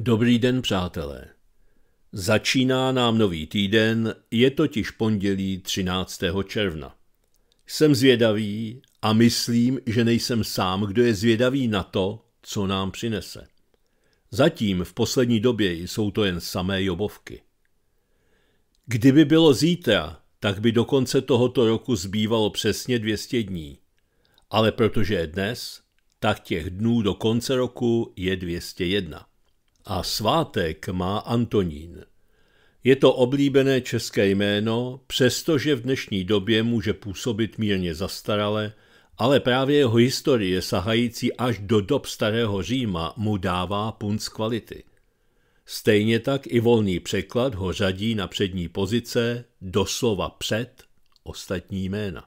Dobrý den, přátelé. Začíná nám nový týden, je totiž pondělí 13. června. Jsem zvědavý a myslím, že nejsem sám, kdo je zvědavý na to, co nám přinese. Zatím v poslední době jsou to jen samé jobovky. Kdyby bylo zítra, tak by do konce tohoto roku zbývalo přesně 200 dní. Ale protože je dnes, tak těch dnů do konce roku je 201 a svátek má Antonín. Je to oblíbené české jméno, přestože v dnešní době může působit mírně zastarale, ale právě jeho historie sahající až do dob starého Říma mu dává punc kvality. Stejně tak i volný překlad ho řadí na přední pozice, doslova před, ostatní jména.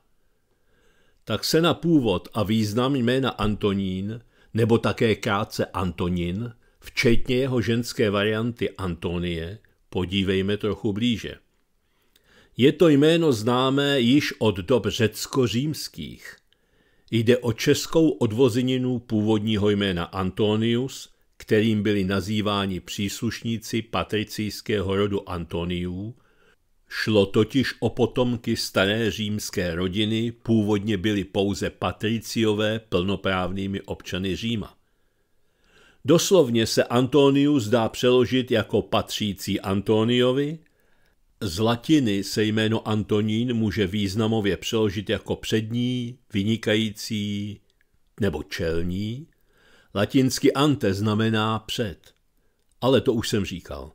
Tak se na původ a význam jména Antonín, nebo také krátce Antonin, včetně jeho ženské varianty Antonie, podívejme trochu blíže. Je to jméno známé již od dob řecko-římských. Jde o českou odvozeninu původního jména Antonius, kterým byli nazýváni příslušníci patricijského rodu Antoniů, Šlo totiž o potomky staré římské rodiny, původně byli pouze patriciové plnoprávnými občany Říma. Doslovně se Antonius dá přeložit jako patřící Antoniovi, z latiny se jméno Antonín může významově přeložit jako přední, vynikající nebo čelní. Latinsky ante znamená před. Ale to už jsem říkal.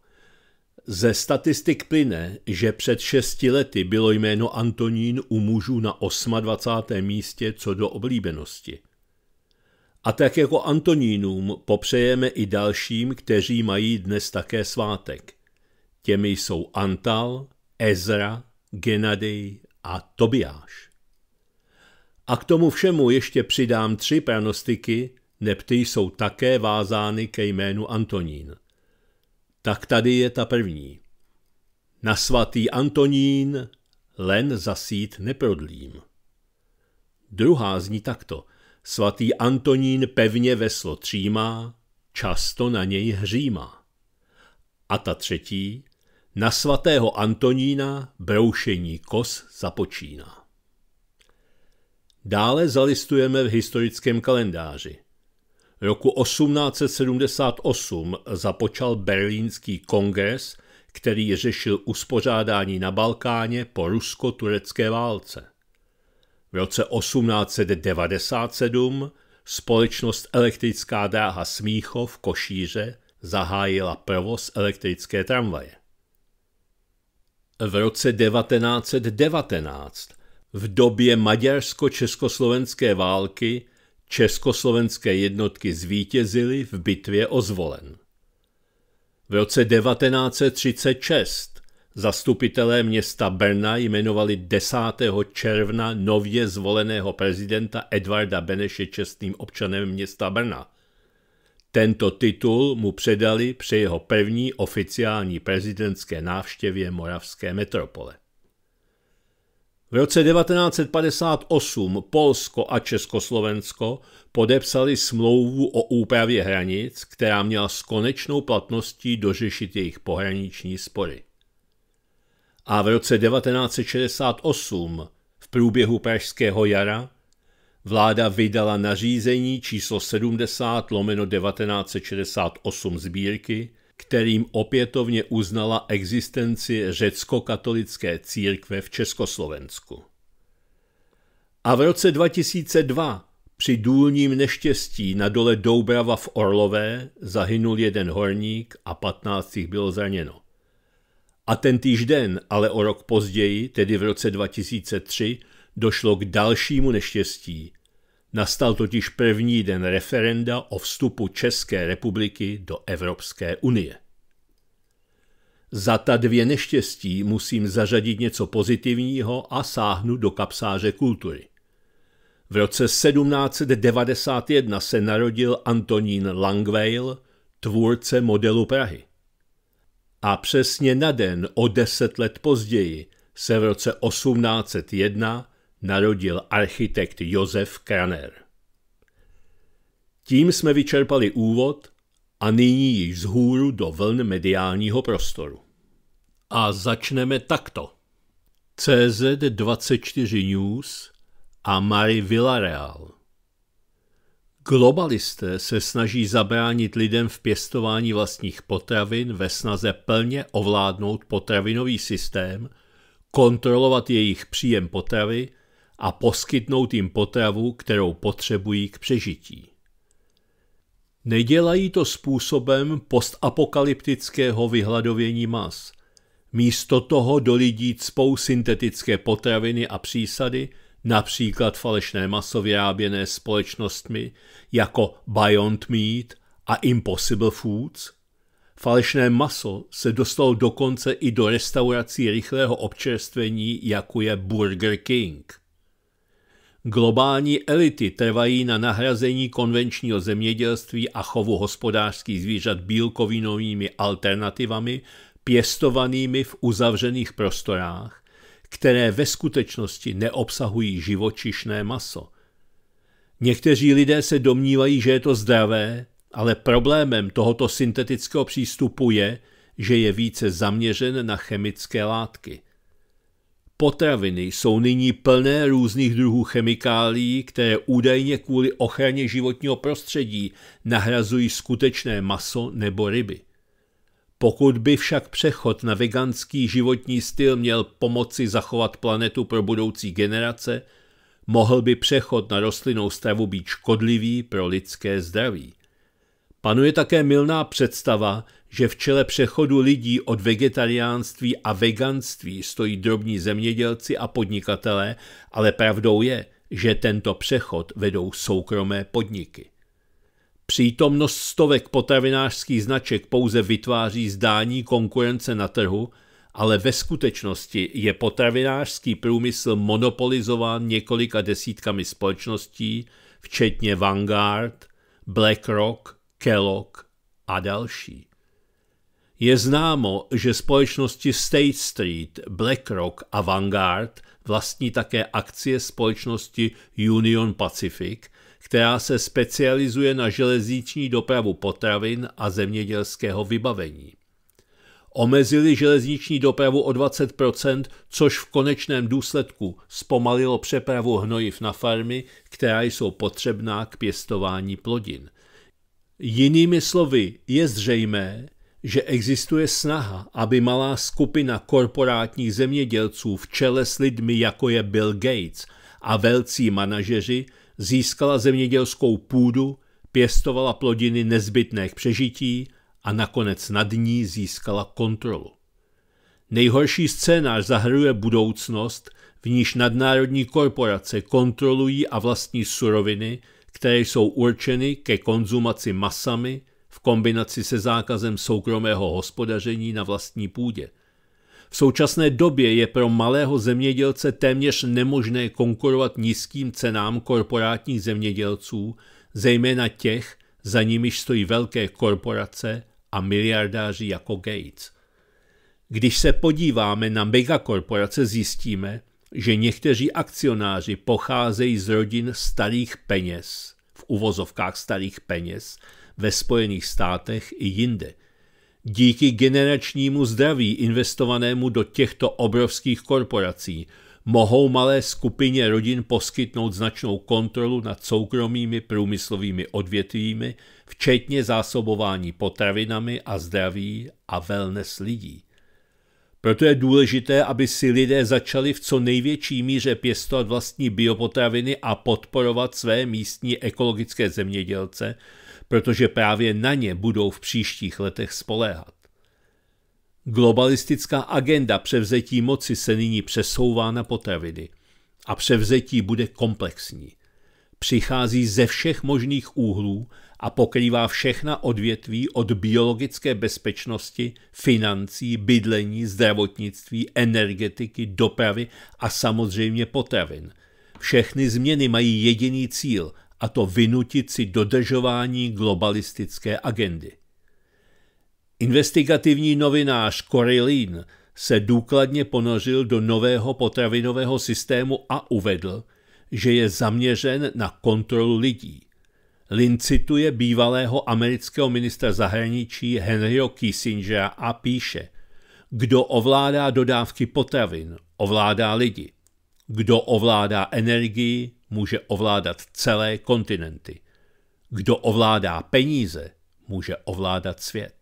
Ze statistik plyne, že před šesti lety bylo jméno Antonín u mužů na 28. místě co do oblíbenosti. A tak jako Antonínům popřejeme i dalším, kteří mají dnes také svátek. Těmi jsou Antal, Ezra, Genadej a Tobiáš. A k tomu všemu ještě přidám tři pranostiky, nepty jsou také vázány ke jménu Antonín. Tak tady je ta první. Na svatý Antonín len zasít neprodlím. Druhá zní takto – Svatý Antonín pevně veslo třímá, často na něj hřímá. A ta třetí, na svatého Antonína broušení kos započíná. Dále zalistujeme v historickém kalendáři. Roku 1878 započal berlínský kongres, který řešil uspořádání na Balkáně po rusko-turecké válce. V roce 1897 společnost Elektrická dráha Smíchov Košíře zahájila provoz elektrické tramvaje. V roce 1919, v době maďarsko-československé války, československé jednotky zvítězily v bitvě o Zvolen. V roce 1936 Zastupitelé města Brna jmenovali 10. června nově zvoleného prezidenta Edvarda Beneše čestným občanem města Brna. Tento titul mu předali při jeho první oficiální prezidentské návštěvě moravské metropole. V roce 1958 Polsko a Československo podepsali smlouvu o úpravě hranic, která měla s konečnou platností dořešit jejich pohraniční spory a v roce 1968 v průběhu pražského jara vláda vydala nařízení číslo 70 lomeno 1968 sbírky, kterým opětovně uznala existenci řecko-katolické církve v Československu. A v roce 2002 při důlním neštěstí na dole Doubrava v Orlové zahynul jeden horník a 15 bylo zraněno. A ten týžden, den, ale o rok později, tedy v roce 2003, došlo k dalšímu neštěstí. Nastal totiž první den referenda o vstupu České republiky do Evropské unie. Za ta dvě neštěstí musím zařadit něco pozitivního a sáhnu do kapsáře kultury. V roce 1791 se narodil Antonín Langweil, tvůrce modelu Prahy a přesně na den o deset let později se v roce 1801 narodil architekt Josef Kraner. Tím jsme vyčerpali úvod a nyní již hůru do vln mediálního prostoru. A začneme takto. CZ24 News a Marie Villareal. Globalisté se snaží zabránit lidem v pěstování vlastních potravin ve snaze plně ovládnout potravinový systém, kontrolovat jejich příjem potravy a poskytnout jim potravu, kterou potřebují k přežití. Nedělají to způsobem postapokalyptického vyhladovění mas. Místo toho do lidí cpou syntetické potraviny a přísady – například falešné maso vyráběné společnostmi jako Beyond Meat a Impossible Foods. Falešné maso se dostalo dokonce i do restaurací rychlého občerstvení, jako je Burger King. Globální elity trvají na nahrazení konvenčního zemědělství a chovu hospodářských zvířat bílkovinovými alternativami pěstovanými v uzavřených prostorách, které ve skutečnosti neobsahují živočišné maso. Někteří lidé se domnívají, že je to zdravé, ale problémem tohoto syntetického přístupu je, že je více zaměřen na chemické látky. Potraviny jsou nyní plné různých druhů chemikálií, které údajně kvůli ochraně životního prostředí nahrazují skutečné maso nebo ryby. Pokud by však přechod na veganský životní styl měl pomoci zachovat planetu pro budoucí generace, mohl by přechod na rostlinnou stravu být škodlivý pro lidské zdraví. Panuje také milná představa, že v čele přechodu lidí od vegetariánství a veganství stojí drobní zemědělci a podnikatelé, ale pravdou je, že tento přechod vedou soukromé podniky. Přítomnost stovek potravinářských značek pouze vytváří zdání konkurence na trhu, ale ve skutečnosti je potravinářský průmysl monopolizován několika desítkami společností, včetně Vanguard, BlackRock, Kellogg a další. Je známo, že společnosti State Street, BlackRock a Vanguard vlastní také akcie společnosti Union Pacific – která se specializuje na železniční dopravu potravin a zemědělského vybavení. Omezili železniční dopravu o 20 což v konečném důsledku zpomalilo přepravu hnojiv na farmy, která jsou potřebná k pěstování plodin. Jinými slovy, je zřejmé, že existuje snaha, aby malá skupina korporátních zemědělců v čele s lidmi, jako je Bill Gates a velcí manažeři, získala zemědělskou půdu, pěstovala plodiny nezbytné k přežití a nakonec nad ní získala kontrolu. Nejhorší scénář zahrnuje budoucnost, v níž nadnárodní korporace kontrolují a vlastní suroviny, které jsou určeny ke konzumaci masami v kombinaci se zákazem soukromého hospodaření na vlastní půdě současné době je pro malého zemědělce téměř nemožné konkurovat nízkým cenám korporátních zemědělců, zejména těch, za nimiž stojí velké korporace a miliardáři jako Gates. Když se podíváme na megakorporace, zjistíme, že někteří akcionáři pocházejí z rodin starých peněz, v uvozovkách starých peněz, ve Spojených státech i jinde – Díky generačnímu zdraví investovanému do těchto obrovských korporací mohou malé skupině rodin poskytnout značnou kontrolu nad soukromými průmyslovými odvětvími, včetně zásobování potravinami a zdraví a wellness lidí. Proto je důležité, aby si lidé začali v co největší míře pěstovat vlastní biopotraviny a podporovat své místní ekologické zemědělce, protože právě na ně budou v příštích letech spoléhat. Globalistická agenda převzetí moci se nyní přesouvá na potraviny a převzetí bude komplexní. Přichází ze všech možných úhlů a pokrývá všechna odvětví od biologické bezpečnosti, financí, bydlení, zdravotnictví, energetiky, dopravy a samozřejmě potravin. Všechny změny mají jediný cíl – a to vynutit si dodržování globalistické agendy. Investigativní novinář Corilín se důkladně ponořil do nového potravinového systému a uvedl, že je zaměřen na kontrolu lidí. Lin cituje bývalého amerického ministra zahraničí Henryho Kissingera a píše Kdo ovládá dodávky potravin, ovládá lidi. Kdo ovládá energii, může ovládat celé kontinenty. Kdo ovládá peníze, může ovládat svět.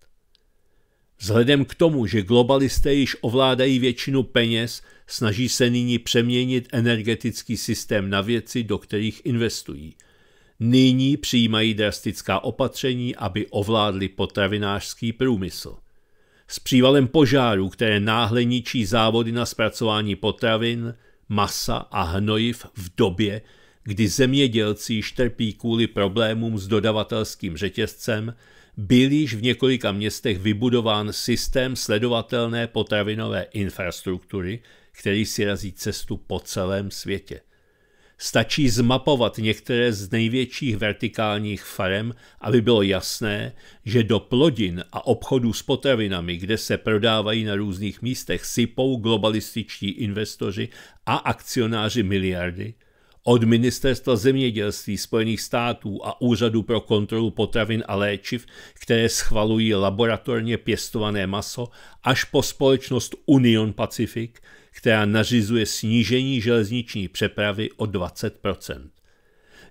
Vzhledem k tomu, že globalisté již ovládají většinu peněz, snaží se nyní přeměnit energetický systém na věci, do kterých investují. Nyní přijímají drastická opatření, aby ovládli potravinářský průmysl. S přívalem požáru, které náhle ničí závody na zpracování potravin, masa a hnojiv v době, kdy zemědělci štrpí kvůli problémům s dodavatelským řetězcem, byl již v několika městech vybudován systém sledovatelné potravinové infrastruktury, který si razí cestu po celém světě – Stačí zmapovat některé z největších vertikálních farem, aby bylo jasné, že do plodin a obchodů s potravinami, kde se prodávají na různých místech, sypou globalističtí investoři a akcionáři miliardy, od Ministerstva zemědělství Spojených států a Úřadu pro kontrolu potravin a léčiv, které schvalují laboratorně pěstované maso, až po společnost Union Pacific, která nařizuje snížení železniční přepravy o 20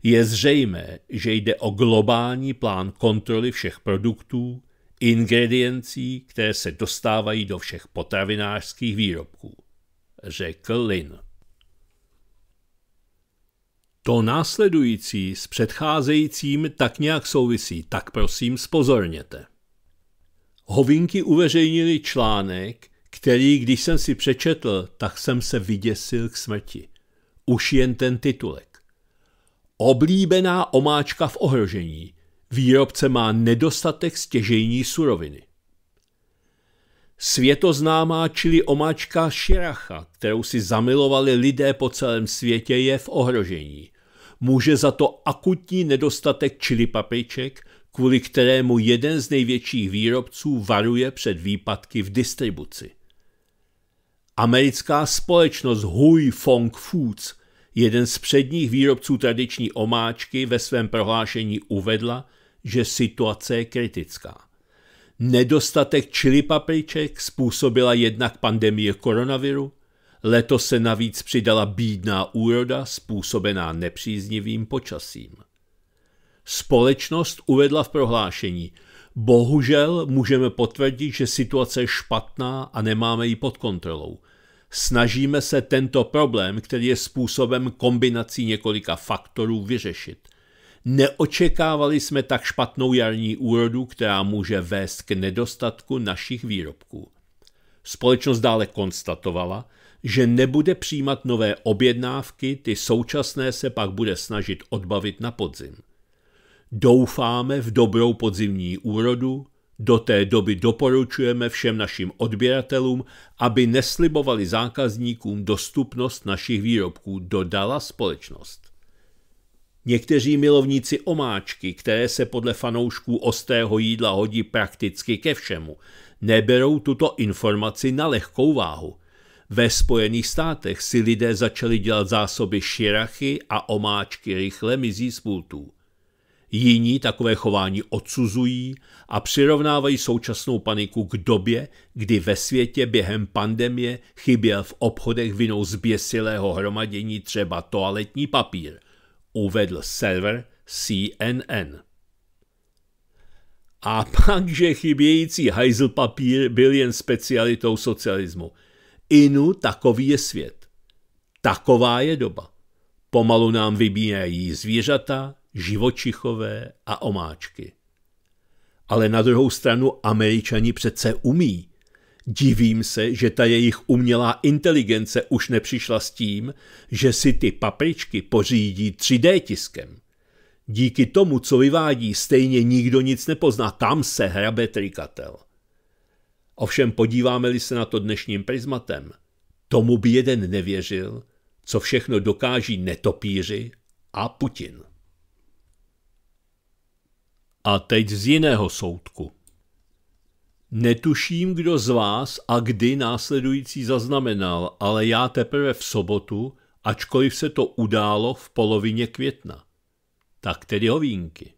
Je zřejmé, že jde o globální plán kontroly všech produktů, ingrediencí, které se dostávají do všech potravinářských výrobků, řekl Lin. To následující s předcházejícím tak nějak souvisí, tak prosím spozorněte. Hovinky uveřejnili článek, který, když jsem si přečetl, tak jsem se vyděsil k smrti. Už jen ten titulek. Oblíbená omáčka v ohrožení. Výrobce má nedostatek stěžejní suroviny. Světoznámá čili omáčka širacha, kterou si zamilovali lidé po celém světě, je v ohrožení může za to akutní nedostatek čili papiček, kvůli kterému jeden z největších výrobců varuje před výpadky v distribuci. Americká společnost Hui Fong Foods, jeden z předních výrobců tradiční omáčky, ve svém prohlášení uvedla, že situace je kritická. Nedostatek čili papriček způsobila jednak pandemie koronaviru, Letos se navíc přidala bídná úroda způsobená nepříznivým počasím. Společnost uvedla v prohlášení, bohužel můžeme potvrdit, že situace je špatná a nemáme ji pod kontrolou. Snažíme se tento problém, který je způsobem kombinací několika faktorů, vyřešit. Neočekávali jsme tak špatnou jarní úrodu, která může vést k nedostatku našich výrobků. Společnost dále konstatovala, že nebude přijímat nové objednávky, ty současné se pak bude snažit odbavit na podzim. Doufáme v dobrou podzimní úrodu, do té doby doporučujeme všem našim odběratelům, aby neslibovali zákazníkům dostupnost našich výrobků, dodala společnost. Někteří milovníci omáčky, které se podle fanoušků ostrého jídla hodí prakticky ke všemu, neberou tuto informaci na lehkou váhu – ve Spojených státech si lidé začali dělat zásoby širachy a omáčky rychle mizí z pultů. Jiní takové chování odsuzují a přirovnávají současnou paniku k době, kdy ve světě během pandemie chyběl v obchodech vinou zběsilého hromadění třeba toaletní papír, uvedl server CNN. A pak, že chybějící hajzl papír byl jen specialitou socialismu – Inu takový je svět. Taková je doba. Pomalu nám vybíjají zvířata, živočichové a omáčky. Ale na druhou stranu američani přece umí. Divím se, že ta jejich umělá inteligence už nepřišla s tím, že si ty papričky pořídí 3D tiskem. Díky tomu, co vyvádí, stejně nikdo nic nepozná, tam se hrabe trikatel. Ovšem podíváme-li se na to dnešním prismatem, tomu by jeden nevěřil, co všechno dokáží netopíři a Putin. A teď z jiného soudku. Netuším, kdo z vás a kdy následující zaznamenal, ale já teprve v sobotu, ačkoliv se to událo v polovině května. Tak tedy hovínky.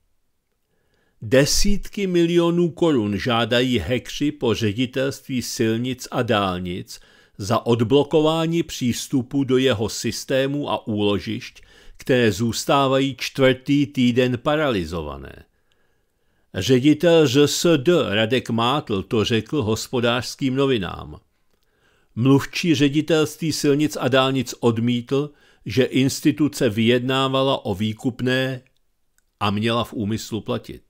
Desítky milionů korun žádají hekři po ředitelství silnic a dálnic za odblokování přístupu do jeho systému a úložišť, které zůstávají čtvrtý týden paralizované. Ředitel ŘSD Radek Mátl to řekl hospodářským novinám. Mluvčí ředitelství silnic a dálnic odmítl, že instituce vyjednávala o výkupné a měla v úmyslu platit.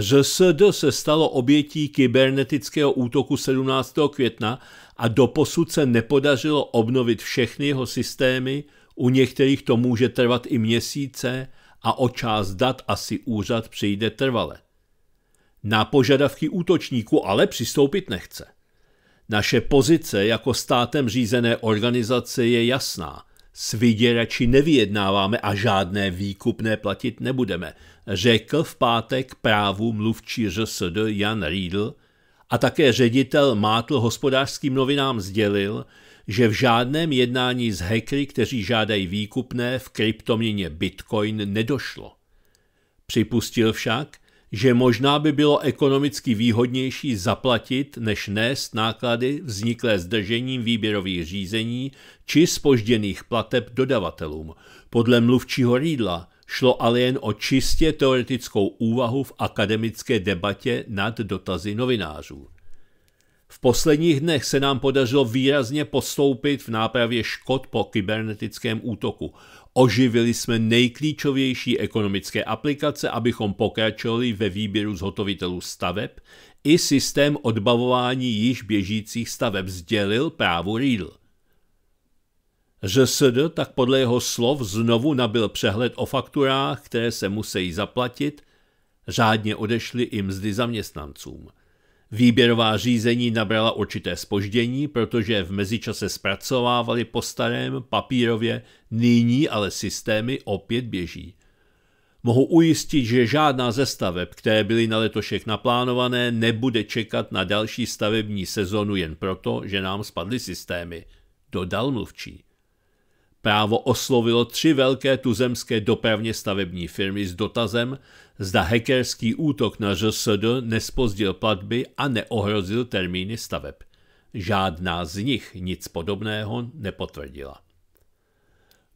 ŘSD se stalo obětí kybernetického útoku 17. května a doposud se nepodařilo obnovit všechny jeho systémy, u některých to může trvat i měsíce a o část dat asi úřad přijde trvale. Na požadavky útočníku ale přistoupit nechce. Naše pozice jako státem řízené organizace je jasná. S vyděrači nevyjednáváme a žádné výkupné platit nebudeme – řekl v pátek právu mluvčí ŘSD Jan Riedl a také ředitel Mátl hospodářským novinám sdělil, že v žádném jednání s hackery, kteří žádají výkupné v kryptoměně Bitcoin, nedošlo. Připustil však, že možná by bylo ekonomicky výhodnější zaplatit, než nést náklady vzniklé zdržením výběrových řízení či spožděných plateb dodavatelům. Podle mluvčího Rídla Šlo ale jen o čistě teoretickou úvahu v akademické debatě nad dotazy novinářů. V posledních dnech se nám podařilo výrazně postoupit v nápravě škod po kybernetickém útoku. Oživili jsme nejklíčovější ekonomické aplikace, abychom pokračovali ve výběru zhotovitelů staveb. I systém odbavování již běžících staveb sdělil právu Riedl. ŘSD tak podle jeho slov znovu nabil přehled o fakturách, které se musí zaplatit, řádně odešly i mzdy zaměstnancům. Výběrová řízení nabrala určité spoždění, protože v mezičase zpracovávali po starém papírově, nyní ale systémy opět běží. Mohu ujistit, že žádná ze staveb, které byly na letošek naplánované, nebude čekat na další stavební sezonu jen proto, že nám spadly systémy, dodal mluvčí. Právo oslovilo tři velké tuzemské dopravně stavební firmy s dotazem, zda hackerský útok na ŘSD nespozdil platby a neohrozil termíny staveb. Žádná z nich nic podobného nepotvrdila.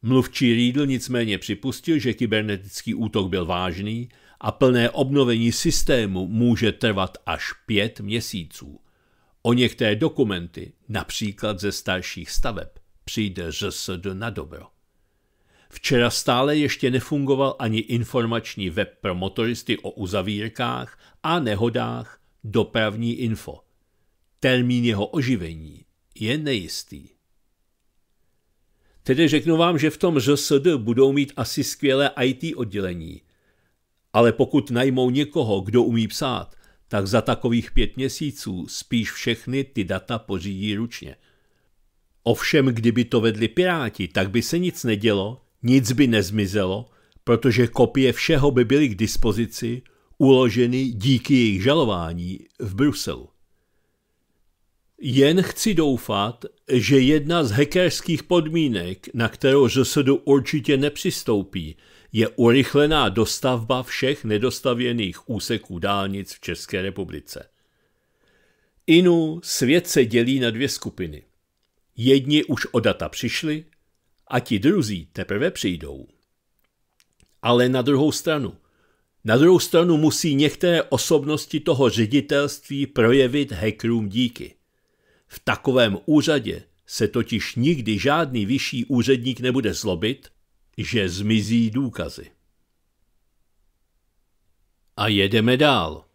Mluvčí Riedl nicméně připustil, že kybernetický útok byl vážný a plné obnovení systému může trvat až pět měsíců. O některé dokumenty, například ze starších staveb, přijde ŘSD na dobro. Včera stále ještě nefungoval ani informační web pro motoristy o uzavírkách a nehodách dopravní info. Termín jeho oživení je nejistý. Tedy řeknu vám, že v tom ŘSD budou mít asi skvělé IT oddělení. Ale pokud najmou někoho, kdo umí psát, tak za takových pět měsíců spíš všechny ty data pořídí ručně – Ovšem, kdyby to vedli piráti, tak by se nic nedělo, nic by nezmizelo, protože kopie všeho by byly k dispozici, uloženy díky jejich žalování v Bruselu. Jen chci doufat, že jedna z hackerských podmínek, na kterou ŘSD určitě nepřistoupí, je urychlená dostavba všech nedostavěných úseků dálnic v České republice. Inu svět se dělí na dvě skupiny. Jedni už o data přišli a ti druzí teprve přijdou. Ale na druhou stranu, na druhou stranu musí některé osobnosti toho ředitelství projevit hackerům díky. V takovém úřadě se totiž nikdy žádný vyšší úředník nebude zlobit, že zmizí důkazy. A jedeme dál.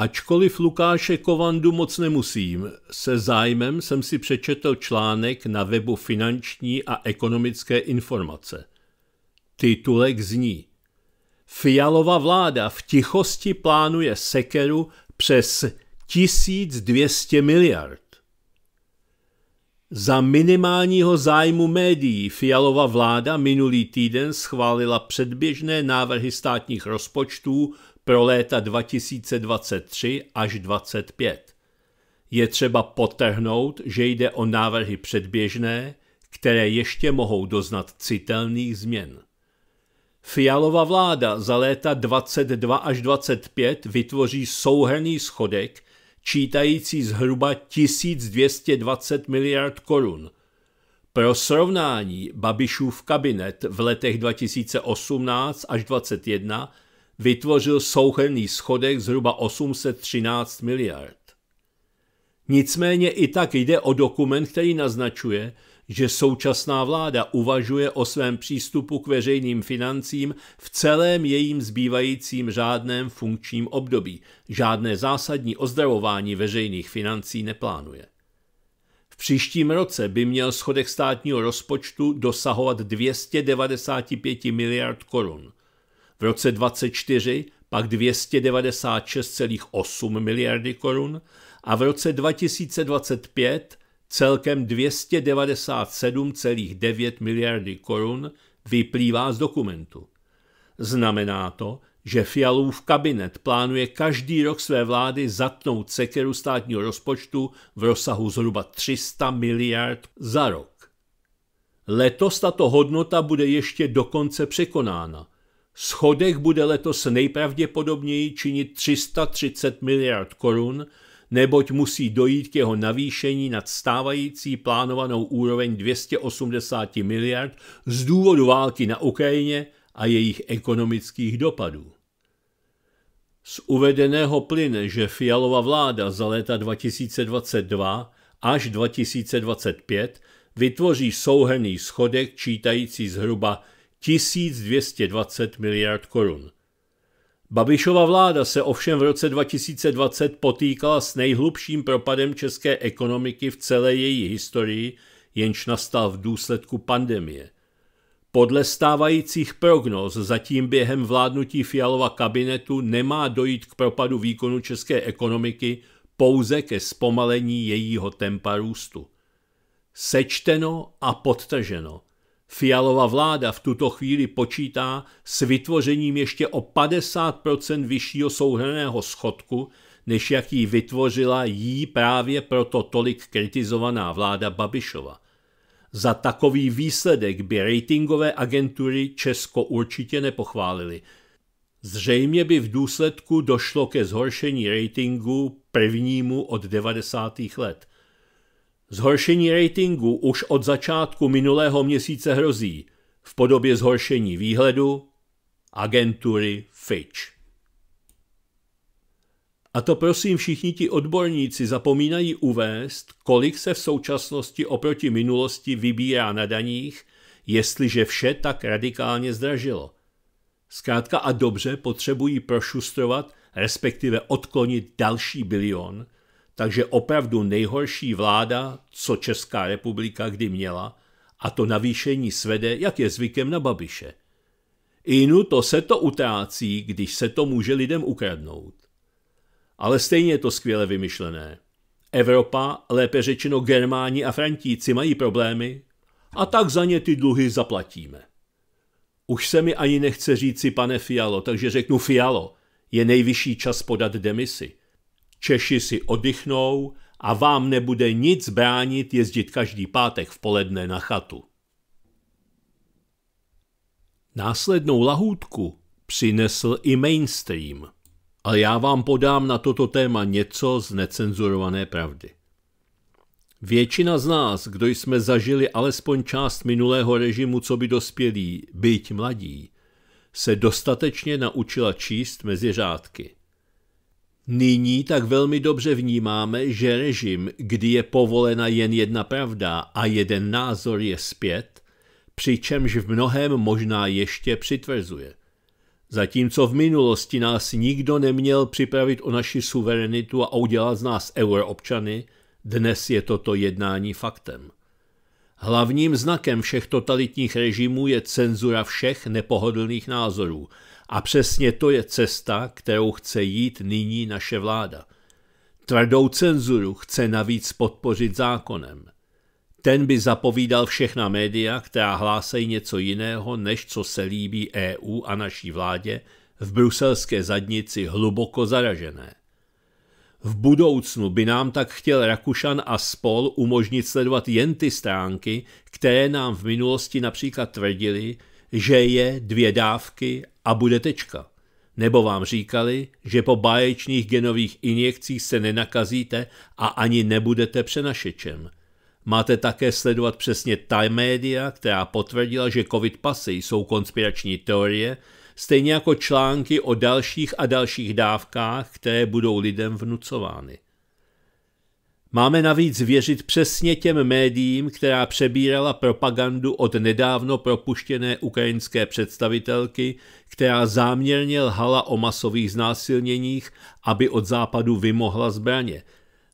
Ačkoliv Lukáše Kovandu moc nemusím, se zájmem jsem si přečetl článek na webu Finanční a ekonomické informace. Titulek zní Fialová vláda v tichosti plánuje sekeru přes 1200 miliard. Za minimálního zájmu médií fialová vláda minulý týden schválila předběžné návrhy státních rozpočtů pro léta 2023 až 2025. Je třeba potrhnout, že jde o návrhy předběžné, které ještě mohou doznat citelných změn. Fialová vláda za léta 22 až 25 vytvoří souhrný schodek čítající zhruba 1220 miliard korun. Pro srovnání Babišův kabinet v letech 2018 až 2021 vytvořil souhrný schodek zhruba 813 miliard. Nicméně i tak jde o dokument, který naznačuje, že současná vláda uvažuje o svém přístupu k veřejným financím v celém jejím zbývajícím řádném funkčním období. Žádné zásadní ozdravování veřejných financí neplánuje. V příštím roce by měl schodek státního rozpočtu dosahovat 295 miliard korun – v roce 24 pak 296,8 miliardy korun a v roce 2025 celkem 297,9 miliardy korun vyplývá z dokumentu. Znamená to, že Fialův kabinet plánuje každý rok své vlády zatnout sekeru státního rozpočtu v rozsahu zhruba 300 miliard za rok. Letos tato hodnota bude ještě dokonce překonána – Schodek bude letos nejpravděpodobněji činit 330 miliard korun, neboť musí dojít k jeho navýšení nad stávající plánovanou úroveň 280 miliard z důvodu války na Ukrajině a jejich ekonomických dopadů. Z uvedeného plyne, že Fialova vláda za léta 2022 až 2025 vytvoří souhrný schodek čítající zhruba 1220 miliard korun. Babišova vláda se ovšem v roce 2020 potýkala s nejhlubším propadem české ekonomiky v celé její historii, jenž nastal v důsledku pandemie. Podle stávajících prognóz zatím během vládnutí Fialova kabinetu nemá dojít k propadu výkonu české ekonomiky pouze ke zpomalení jejího tempa růstu. Sečteno a podtrženo – Fialová vláda v tuto chvíli počítá s vytvořením ještě o 50 vyššího souhrného schodku, než jaký vytvořila jí právě proto tolik kritizovaná vláda Babišova. Za takový výsledek by ratingové agentury Česko určitě nepochválili. Zřejmě by v důsledku došlo ke zhoršení ratingu prvnímu od 90. let. Zhoršení ratingu už od začátku minulého měsíce hrozí v podobě zhoršení výhledu agentury Fitch. A to prosím všichni ti odborníci zapomínají uvést, kolik se v současnosti oproti minulosti vybírá na daních, jestliže vše tak radikálně zdražilo. Zkrátka a dobře potřebují prošustrovat, respektive odklonit další bilion – takže opravdu nejhorší vláda, co Česká republika kdy měla, a to navýšení svede, jak je zvykem na Babiše. Inu to se to utrácí, když se to může lidem ukradnout. Ale stejně je to skvěle vymyšlené. Evropa, lépe řečeno Germáni a Frantíci mají problémy a tak za ně ty dluhy zaplatíme. Už se mi ani nechce říci pane Fialo, takže řeknu Fialo, je nejvyšší čas podat demisi. Češi si oddychnou a vám nebude nic bránit jezdit každý pátek v poledne na chatu. Následnou lahůdku přinesl i mainstream, ale já vám podám na toto téma něco z necenzurované pravdy. Většina z nás, kdo jsme zažili alespoň část minulého režimu, co by dospělí, byť mladí, se dostatečně naučila číst mezi řádky. Nyní tak velmi dobře vnímáme, že režim, kdy je povolena jen jedna pravda a jeden názor je zpět, přičemž v mnohem možná ještě přitvrzuje. Zatímco v minulosti nás nikdo neměl připravit o naši suverenitu a udělat z nás euroobčany, dnes je toto jednání faktem. Hlavním znakem všech totalitních režimů je cenzura všech nepohodlných názorů – a přesně to je cesta, kterou chce jít nyní naše vláda. Tvrdou cenzuru chce navíc podpořit zákonem. Ten by zapovídal všechna média, která hlásají něco jiného, než co se líbí EU a naší vládě, v bruselské zadnici hluboko zaražené. V budoucnu by nám tak chtěl Rakušan a spol umožnit sledovat jen ty stránky, které nám v minulosti například tvrdili, že je dvě dávky a bude tečka. Nebo vám říkali, že po báječných genových injekcích se nenakazíte a ani nebudete přenašečem. Máte také sledovat přesně ta média, která potvrdila, že covid pasy jsou konspirační teorie, stejně jako články o dalších a dalších dávkách, které budou lidem vnucovány. Máme navíc věřit přesně těm médiím, která přebírala propagandu od nedávno propuštěné ukrajinské představitelky, která záměrně lhala o masových znásilněních, aby od západu vymohla zbraně.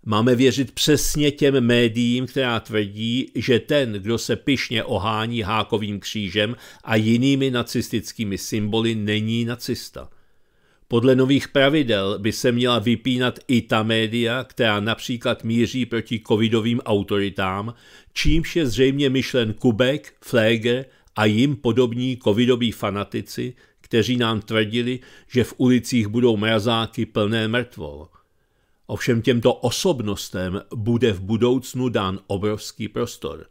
Máme věřit přesně těm médiím, která tvrdí, že ten, kdo se pyšně ohání hákovým křížem a jinými nacistickými symboly, není nacista. Podle nových pravidel by se měla vypínat i ta média, která například míří proti covidovým autoritám, čímž je zřejmě myšlen Kubek, Fléger a jim podobní covidoví fanatici, kteří nám tvrdili, že v ulicích budou mrazáky plné mrtvol. Ovšem těmto osobnostem bude v budoucnu dán obrovský prostor.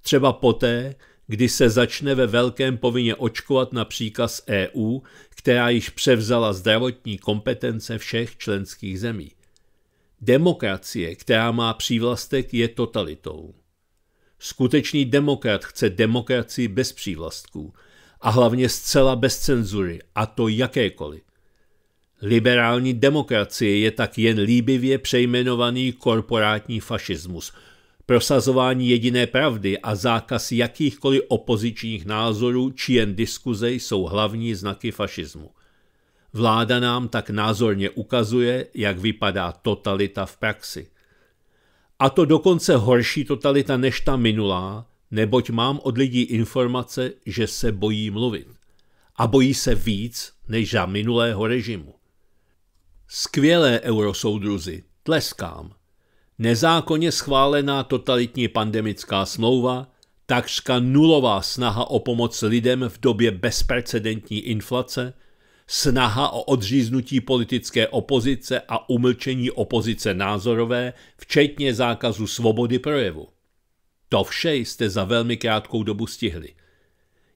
Třeba poté, kdy se začne ve velkém povinně očkovat na příkaz EU, která již převzala zdravotní kompetence všech členských zemí. Demokracie, která má přívlastek, je totalitou. Skutečný demokrat chce demokracii bez přívlastků a hlavně zcela bez cenzury, a to jakékoliv. Liberální demokracie je tak jen líbivě přejmenovaný korporátní fašismus – Prosazování jediné pravdy a zákaz jakýchkoliv opozičních názorů či jen diskuze jsou hlavní znaky fašismu. Vláda nám tak názorně ukazuje, jak vypadá totalita v praxi. A to dokonce horší totalita než ta minulá, neboť mám od lidí informace, že se bojí mluvit. A bojí se víc než za minulého režimu. Skvělé eurosoudruzi, tleskám. Nezákonně schválená totalitní pandemická smlouva, takřka nulová snaha o pomoc lidem v době bezprecedentní inflace, snaha o odříznutí politické opozice a umlčení opozice názorové, včetně zákazu svobody projevu. To vše jste za velmi krátkou dobu stihli.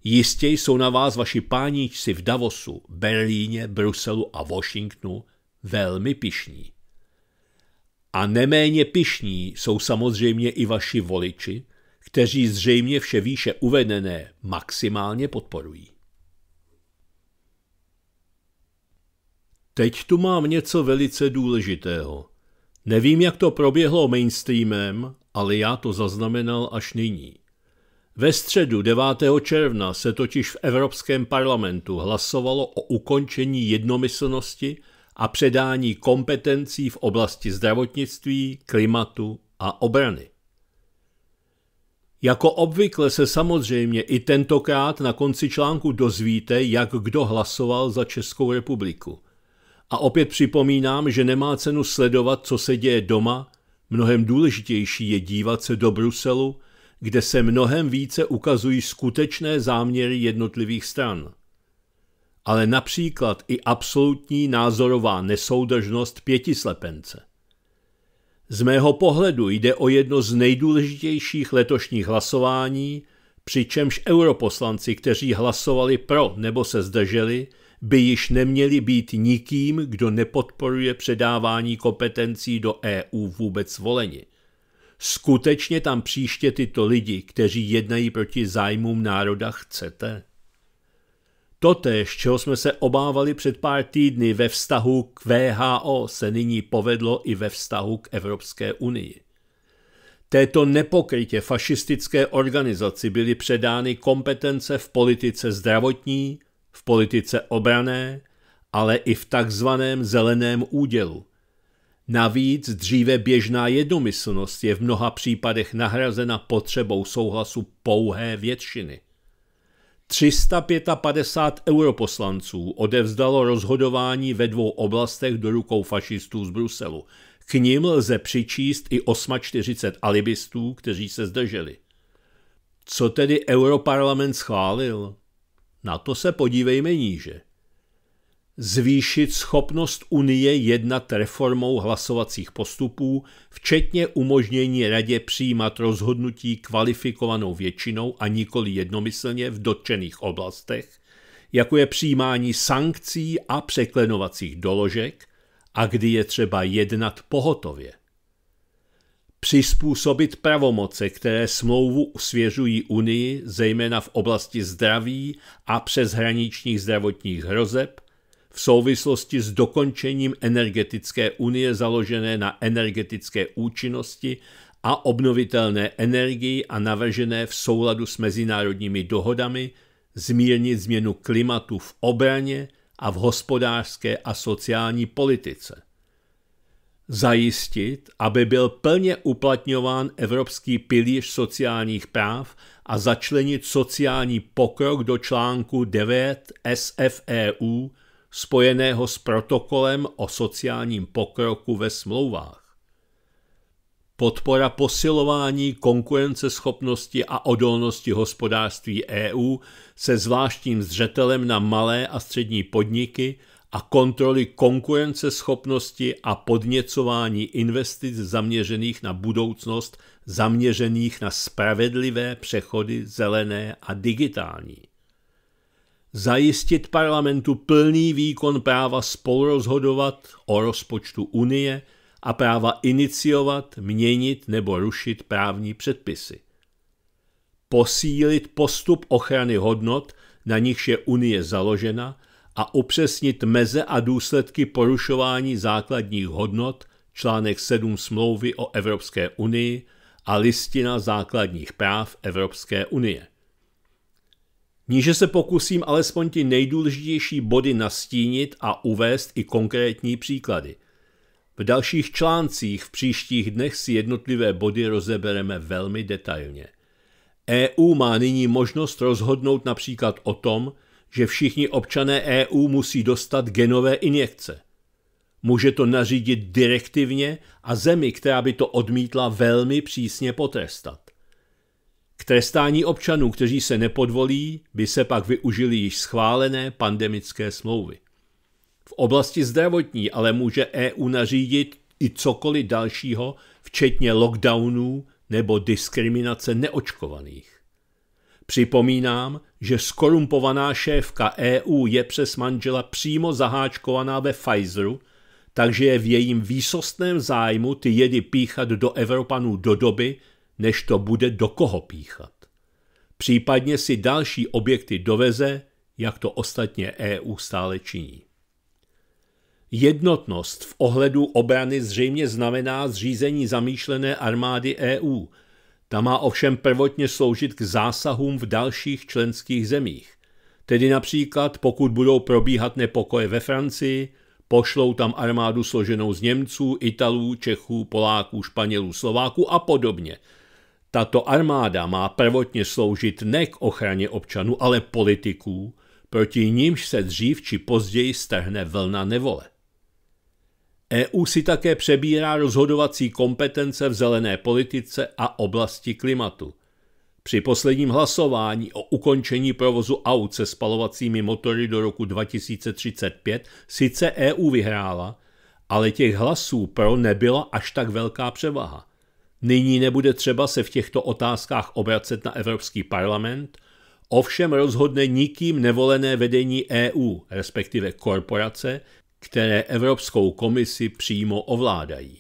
Jistě jsou na vás vaši páníčci v Davosu, Berlíně, Bruselu a Washingtonu velmi pišní. A neméně pišní jsou samozřejmě i vaši voliči, kteří zřejmě vše výše uvedené maximálně podporují. Teď tu mám něco velice důležitého. Nevím, jak to proběhlo mainstreamem, ale já to zaznamenal až nyní. Ve středu 9. června se totiž v Evropském parlamentu hlasovalo o ukončení jednomyslnosti a předání kompetencí v oblasti zdravotnictví, klimatu a obrany. Jako obvykle se samozřejmě i tentokrát na konci článku dozvíte, jak kdo hlasoval za Českou republiku. A opět připomínám, že nemá cenu sledovat, co se děje doma, mnohem důležitější je dívat se do Bruselu, kde se mnohem více ukazují skutečné záměry jednotlivých stran ale například i absolutní názorová nesoudržnost pětislepence. Z mého pohledu jde o jedno z nejdůležitějších letošních hlasování, přičemž europoslanci, kteří hlasovali pro nebo se zdrželi, by již neměli být nikým, kdo nepodporuje předávání kompetencí do EU vůbec voleni. Skutečně tam příště tyto lidi, kteří jednají proti zájmům národa, chcete? Totež, čeho jsme se obávali před pár týdny ve vztahu k VHO, se nyní povedlo i ve vztahu k Evropské unii. Této nepokrytě fašistické organizaci byly předány kompetence v politice zdravotní, v politice obrané, ale i v takzvaném zeleném údělu. Navíc dříve běžná jednomyslnost je v mnoha případech nahrazena potřebou souhlasu pouhé většiny – 355 europoslanců odevzdalo rozhodování ve dvou oblastech do rukou fašistů z Bruselu. K ním lze přičíst i 48 alibistů, kteří se zdrželi. Co tedy Europarlament schválil? Na to se podívejme níže zvýšit schopnost Unie jednat reformou hlasovacích postupů, včetně umožnění radě přijímat rozhodnutí kvalifikovanou většinou a nikoli jednomyslně v dotčených oblastech, jako je přijímání sankcí a překlenovacích doložek, a kdy je třeba jednat pohotově. Přizpůsobit pravomoce, které smlouvu svěřují Unii, zejména v oblasti zdraví a přeshraničních zdravotních hrozeb, v souvislosti s dokončením energetické unie založené na energetické účinnosti a obnovitelné energii a navržené v souladu s mezinárodními dohodami zmírnit změnu klimatu v obraně a v hospodářské a sociální politice. Zajistit, aby byl plně uplatňován Evropský pilíř sociálních práv a začlenit sociální pokrok do článku 9 SFEU spojeného s protokolem o sociálním pokroku ve smlouvách. Podpora posilování konkurenceschopnosti a odolnosti hospodářství EU se zvláštním zřetelem na malé a střední podniky a kontroly konkurenceschopnosti a podněcování investic zaměřených na budoucnost, zaměřených na spravedlivé přechody zelené a digitální zajistit parlamentu plný výkon práva spolurozhodovat o rozpočtu Unie a práva iniciovat, měnit nebo rušit právní předpisy. Posílit postup ochrany hodnot, na nichž je Unie založena, a upřesnit meze a důsledky porušování základních hodnot, článek 7 smlouvy o Evropské unii a listina základních práv Evropské unie. Níže se pokusím alespoň ty nejdůležitější body nastínit a uvést i konkrétní příklady. V dalších článcích v příštích dnech si jednotlivé body rozebereme velmi detailně. EU má nyní možnost rozhodnout například o tom, že všichni občané EU musí dostat genové injekce. Může to nařídit direktivně a zemi, která by to odmítla, velmi přísně potrestat. K trestání občanů, kteří se nepodvolí, by se pak využili již schválené pandemické smlouvy. V oblasti zdravotní ale může EU nařídit i cokoliv dalšího, včetně lockdownů nebo diskriminace neočkovaných. Připomínám, že skorumpovaná šéfka EU je přes manžela přímo zaháčkovaná ve Pfizeru, takže je v jejím výsostném zájmu ty jedy píchat do Evropanů do doby, než to bude do koho píchat. Případně si další objekty doveze, jak to ostatně EU stále činí. Jednotnost v ohledu obrany zřejmě znamená zřízení zamýšlené armády EU. Ta má ovšem prvotně sloužit k zásahům v dalších členských zemích. Tedy například, pokud budou probíhat nepokoje ve Francii, pošlou tam armádu složenou z Němců, Italů, Čechů, Poláků, Španělů, Slováků a podobně – tato armáda má prvotně sloužit ne k ochraně občanů, ale politiků, proti nímž se dřív či později strhne vlna nevole. EU si také přebírá rozhodovací kompetence v zelené politice a oblasti klimatu. Při posledním hlasování o ukončení provozu aut se spalovacími motory do roku 2035 sice EU vyhrála, ale těch hlasů pro nebyla až tak velká převaha. Nyní nebude třeba se v těchto otázkách obracet na Evropský parlament, ovšem rozhodne nikým nevolené vedení EU, respektive korporace, které Evropskou komisi přímo ovládají.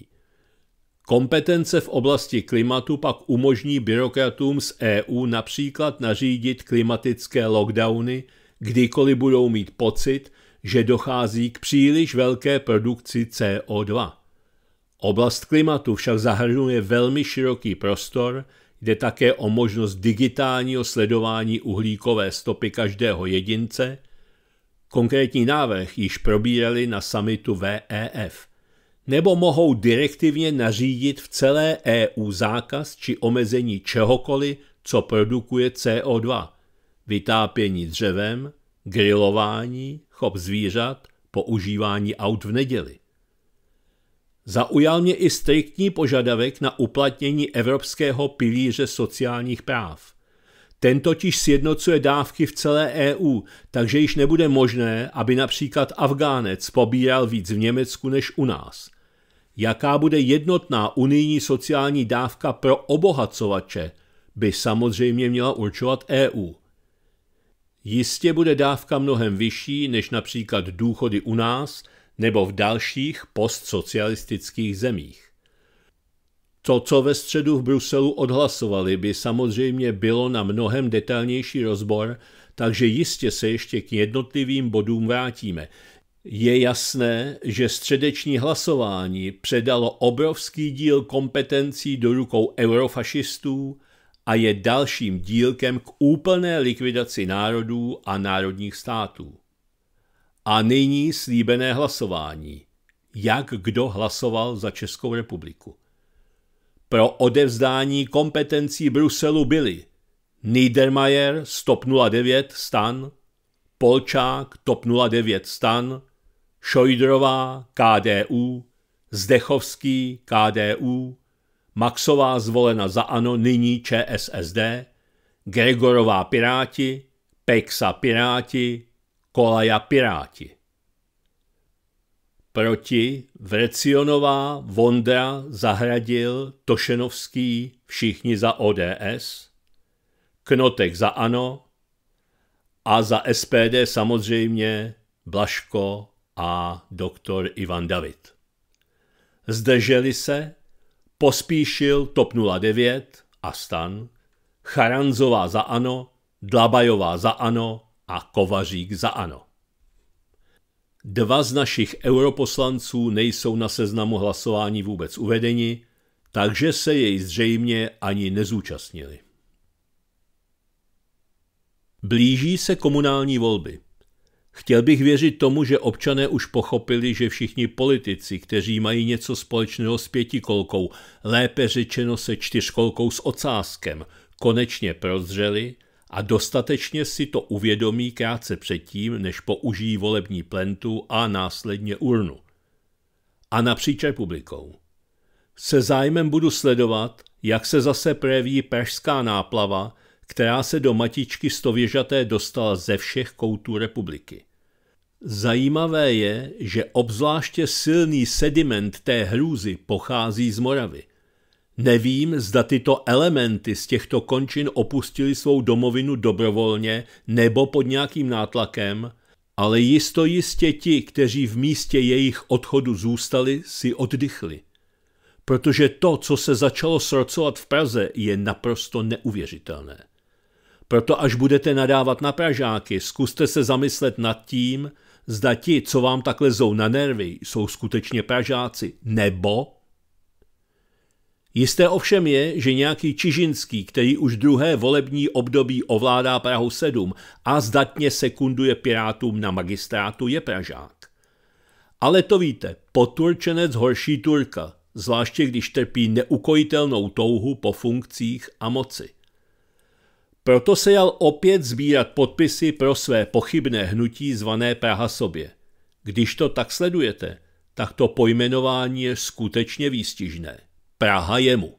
Kompetence v oblasti klimatu pak umožní byrokratům z EU například nařídit klimatické lockdowny, kdykoliv budou mít pocit, že dochází k příliš velké produkci CO2. Oblast klimatu však zahrnuje velmi široký prostor, jde také o možnost digitálního sledování uhlíkové stopy každého jedince. Konkrétní návrh již probírali na samitu VEF. Nebo mohou direktivně nařídit v celé EU zákaz či omezení čehokoliv, co produkuje CO2. Vytápění dřevem, grilování, chop zvířat, používání aut v neděli. Zaujal mě i striktní požadavek na uplatnění Evropského pilíře sociálních práv. Ten totiž sjednocuje dávky v celé EU, takže již nebude možné, aby například Afgánec pobíral víc v Německu než u nás. Jaká bude jednotná unijní sociální dávka pro obohacovače, by samozřejmě měla určovat EU. Jistě bude dávka mnohem vyšší než například důchody u nás – nebo v dalších postsocialistických zemích. To, co ve středu v Bruselu odhlasovali, by samozřejmě bylo na mnohem detailnější rozbor, takže jistě se ještě k jednotlivým bodům vrátíme. Je jasné, že středeční hlasování předalo obrovský díl kompetencí do rukou eurofašistů a je dalším dílkem k úplné likvidaci národů a národních států. A nyní slíbené hlasování. Jak kdo hlasoval za Českou republiku? Pro odevzdání kompetencí Bruselu byli Niedermayer, Stop 09, Stan, Polčák, Top 09, Stan, Šojdrová, KDU, Zdechovský, KDU, Maxová zvolena za ANO, nyní ČSSD, Gregorová Piráti, Peksa Piráti, Kolaja Piráti. Proti Vrecionová, Vondra, Zahradil, Tošenovský, všichni za ODS, Knotek za ANO a za SPD samozřejmě Blaško a doktor Ivan David. Zdrželi se, pospíšil TOP 09 a STAN, Charanzová za ANO, Dlabajová za ANO, a Kovařík za ANO. Dva z našich europoslanců nejsou na seznamu hlasování vůbec uvedeni, takže se jej zřejmě ani nezúčastnili. Blíží se komunální volby. Chtěl bych věřit tomu, že občané už pochopili, že všichni politici, kteří mají něco společného s pětikolkou, lépe řečeno se čtyřkolkou s ocáskem, konečně prozřeli – a dostatečně si to uvědomí krátce předtím, než použijí volební plentu a následně urnu. A napříč republikou. Se zájmem budu sledovat, jak se zase projeví pražská náplava, která se do matičky stověžaté dostala ze všech koutů republiky. Zajímavé je, že obzvláště silný sediment té hrůzy pochází z Moravy. Nevím, zda tyto elementy z těchto končin opustili svou domovinu dobrovolně nebo pod nějakým nátlakem, ale jisto jistě ti, kteří v místě jejich odchodu zůstali, si oddychli. Protože to, co se začalo srocovat v Praze, je naprosto neuvěřitelné. Proto až budete nadávat na Pražáky, zkuste se zamyslet nad tím, zda ti, co vám takhle zou na nervy, jsou skutečně Pražáci, nebo Jisté ovšem je, že nějaký Čižinský, který už druhé volební období ovládá Prahu 7 a zdatně sekunduje Pirátům na magistrátu, je Pražák. Ale to víte, poturčenec horší Turka, zvláště když trpí neukojitelnou touhu po funkcích a moci. Proto se jal opět sbírat podpisy pro své pochybné hnutí zvané Praha sobě. Když to tak sledujete, tak to pojmenování je skutečně výstižné. Praha jemu.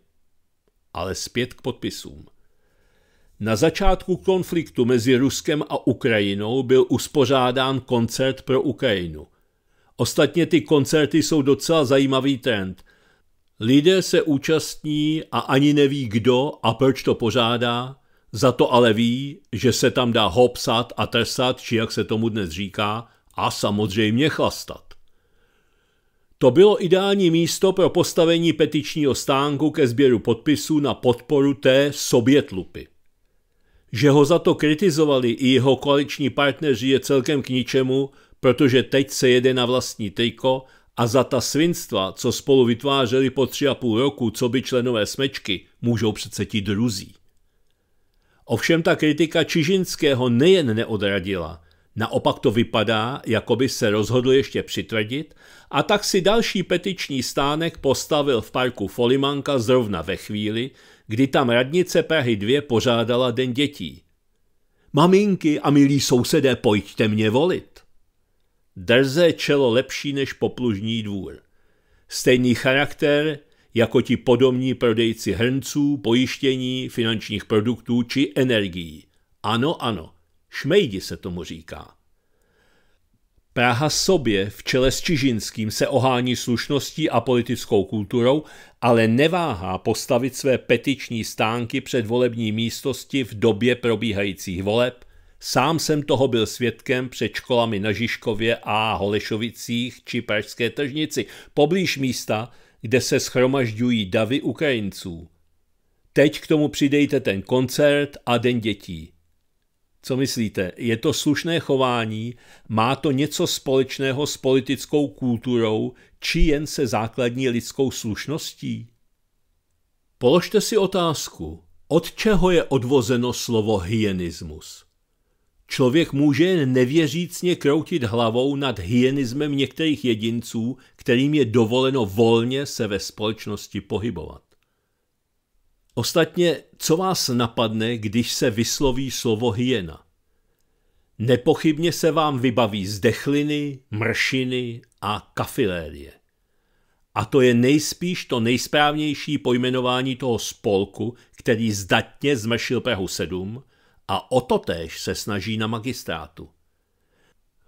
Ale zpět k podpisům. Na začátku konfliktu mezi Ruskem a Ukrajinou byl uspořádán koncert pro Ukrajinu. Ostatně ty koncerty jsou docela zajímavý trend. Lidé se účastní a ani neví kdo a proč to pořádá, za to ale ví, že se tam dá hopsat a trsat, či jak se tomu dnes říká, a samozřejmě chlastat. To bylo ideální místo pro postavení petičního stánku ke sběru podpisů na podporu té sobětlupy. Že ho za to kritizovali i jeho koaliční partneři je celkem k ničemu, protože teď se jede na vlastní triko a za ta svinstva, co spolu vytvářeli po tři a půl roku, co by členové smečky, můžou přece ti druzí. Ovšem ta kritika Čižinského nejen neodradila, Naopak to vypadá, jako by se rozhodl ještě přitvrdit a tak si další petiční stánek postavil v parku Folimanka zrovna ve chvíli, kdy tam radnice Prahy 2 pořádala Den dětí. Maminky a milí sousedé, pojďte mě volit. Drze čelo lepší než poplužní dvůr. Stejný charakter jako ti podobní prodejci hrnců, pojištění, finančních produktů či energií. Ano, ano. Šmejdi se tomu říká. Praha sobě v čele s Čižinským se ohání slušností a politickou kulturou, ale neváhá postavit své petiční stánky před volební místosti v době probíhajících voleb. Sám jsem toho byl svědkem před školami na Žižkově a Holešovicích či Pražské tržnici, poblíž místa, kde se schromažďují davy Ukrajinců. Teď k tomu přidejte ten koncert a den dětí. Co myslíte, je to slušné chování, má to něco společného s politickou kulturou, či jen se základní lidskou slušností? Položte si otázku, od čeho je odvozeno slovo hyenismus? Člověk může jen nevěřícně kroutit hlavou nad hyenismem některých jedinců, kterým je dovoleno volně se ve společnosti pohybovat. Ostatně, co vás napadne, když se vysloví slovo hyena? Nepochybně se vám vybaví zdechliny, mršiny a kafilérie. A to je nejspíš to nejsprávnější pojmenování toho spolku, který zdatně zmršil Prahu 7 a o to též se snaží na magistrátu.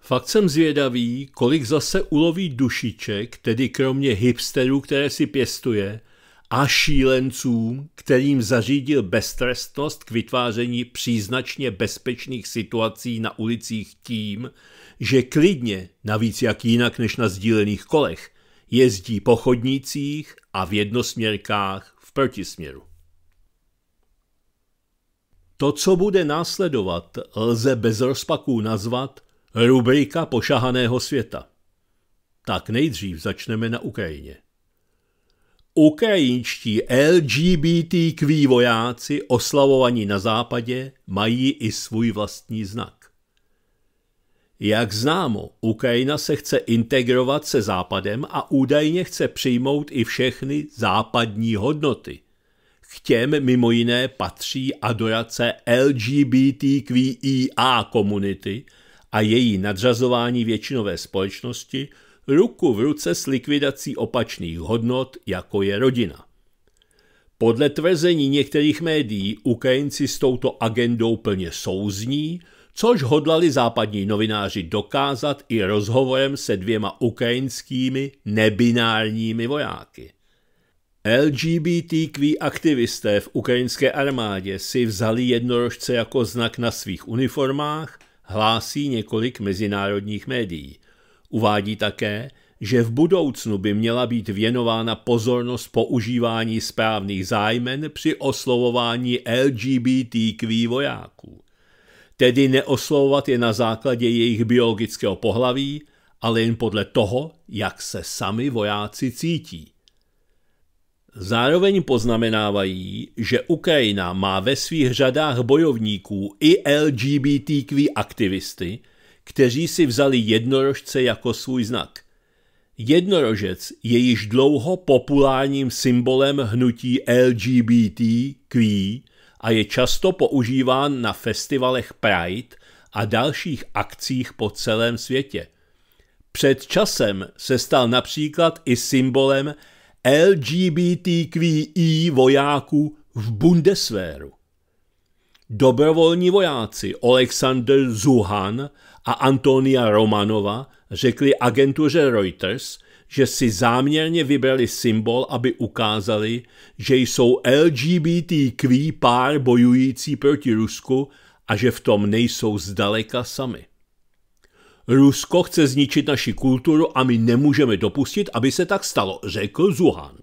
Fakt jsem zvědavý, kolik zase uloví dušiček, tedy kromě hipsterů, které si pěstuje – a šílencům, kterým zařídil beztrestnost k vytváření příznačně bezpečných situací na ulicích tím, že klidně, navíc jak jinak než na sdílených kolech, jezdí po chodnících a v jednosměrkách v protisměru. To, co bude následovat, lze bez rozpaků nazvat rubrika pošahaného světa. Tak nejdřív začneme na Ukrajině. Ukrajinští LGBTQ vojáci oslavovaní na západě mají i svůj vlastní znak. Jak známo, Ukrajina se chce integrovat se západem a údajně chce přijmout i všechny západní hodnoty. K těm mimo jiné patří adorace LGBTQIA komunity a její nadřazování většinové společnosti – ruku v ruce s likvidací opačných hodnot, jako je rodina. Podle tvrzení některých médií Ukrajinci s touto agendou plně souzní, což hodlali západní novináři dokázat i rozhovorem se dvěma ukrajinskými nebinárními vojáky. LGBTQ aktivisté v ukrajinské armádě si vzali jednorožce jako znak na svých uniformách, hlásí několik mezinárodních médií. Uvádí také, že v budoucnu by měla být věnována pozornost používání správných zájmen při oslovování LGBTQ vojáků. Tedy neoslovovat je na základě jejich biologického pohlaví, ale jen podle toho, jak se sami vojáci cítí. Zároveň poznamenávají, že Ukrajina má ve svých řadách bojovníků i LGBTQ aktivisty – kteří si vzali jednorožce jako svůj znak. Jednorožec je již dlouho populárním symbolem hnutí LGBTQ a je často používán na festivalech Pride a dalších akcích po celém světě. Před časem se stal například i symbolem LGBTQI vojáků v Bundeswehru. Dobrovolní vojáci Alexander Zuhan a Antonia Romanova řekli agentuře Reuters, že si záměrně vybrali symbol, aby ukázali, že jsou LGBTQ pár bojující proti Rusku a že v tom nejsou zdaleka sami. Rusko chce zničit naši kulturu a my nemůžeme dopustit, aby se tak stalo, řekl Zuhan.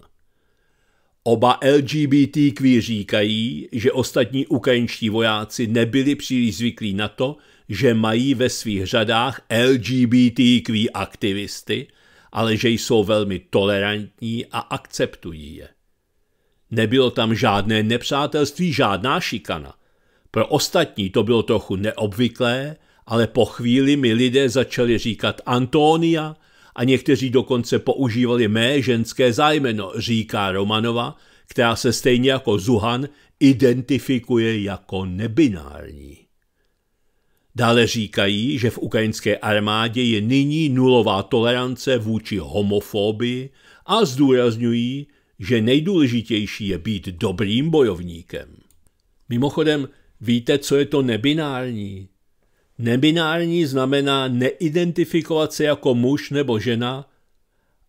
Oba LGBTQ říkají, že ostatní ukrajinští vojáci nebyli příliš zvyklí na to, že mají ve svých řadách LGBTQ aktivisty, ale že jsou velmi tolerantní a akceptují je. Nebylo tam žádné nepřátelství, žádná šikana. Pro ostatní to bylo trochu neobvyklé, ale po chvíli mi lidé začali říkat Antonia a někteří dokonce používali mé ženské zájmeno, říká Romanova, která se stejně jako Zuhan identifikuje jako nebinární. Dále říkají, že v ukrajinské armádě je nyní nulová tolerance vůči homofobii a zdůrazňují, že nejdůležitější je být dobrým bojovníkem. Mimochodem, víte, co je to nebinární? Nebinární znamená neidentifikovat se jako muž nebo žena,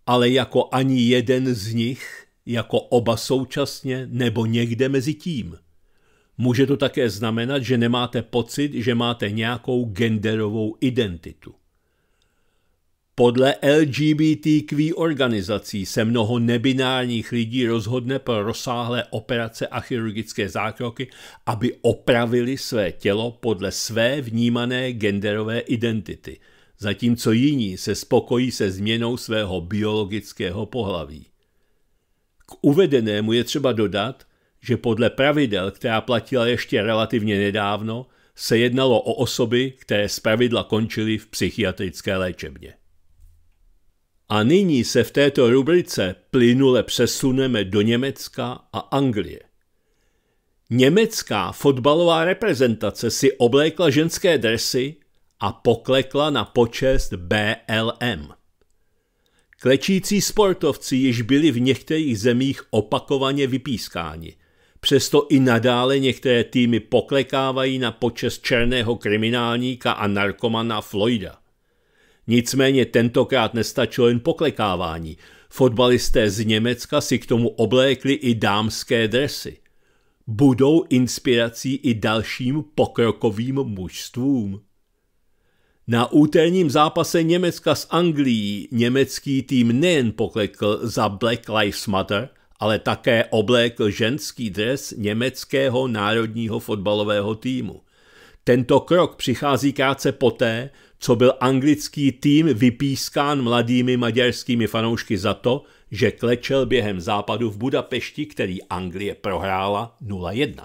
ale jako ani jeden z nich, jako oba současně nebo někde mezi tím. Může to také znamenat, že nemáte pocit, že máte nějakou genderovou identitu. Podle LGBTQ organizací se mnoho nebinárních lidí rozhodne pro rozsáhlé operace a chirurgické zákroky, aby opravili své tělo podle své vnímané genderové identity, zatímco jiní se spokojí se změnou svého biologického pohlaví. K uvedenému je třeba dodat, že podle pravidel, která platila ještě relativně nedávno, se jednalo o osoby, které pravidla končily v psychiatrické léčebně. A nyní se v této rubrice plynule přesuneme do Německa a Anglie. Německá fotbalová reprezentace si oblékla ženské dresy a poklekla na počest BLM. Klečící sportovci již byli v některých zemích opakovaně vypískáni – Přesto i nadále některé týmy poklekávají na počest černého kriminálníka a narkomana Floyda. Nicméně tentokrát nestačilo jen poklekávání. Fotbalisté z Německa si k tomu oblékli i dámské dresy. Budou inspirací i dalším pokrokovým mužstvům. Na úterním zápase Německa s Anglií německý tým nejen poklekl za Black Lives Matter – ale také oblékl ženský dres německého národního fotbalového týmu. Tento krok přichází krátce poté, co byl anglický tým vypískán mladými maďarskými fanoušky za to, že klečel během západu v Budapešti, který Anglie prohrála 0-1.